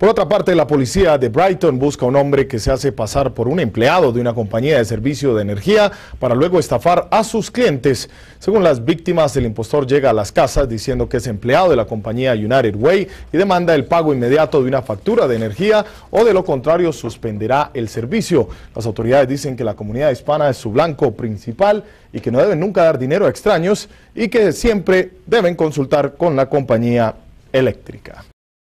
Por otra parte, la policía de Brighton busca a un hombre que se hace pasar por un empleado de una compañía de servicio de energía para luego estafar a sus clientes. Según las víctimas, el impostor llega a las casas diciendo que es empleado de la compañía United Way y demanda el pago inmediato de una factura de energía o de lo contrario suspenderá el servicio. Las autoridades dicen que la comunidad hispana es su blanco principal y que no deben nunca dar dinero a extraños y que siempre deben consultar con la compañía eléctrica.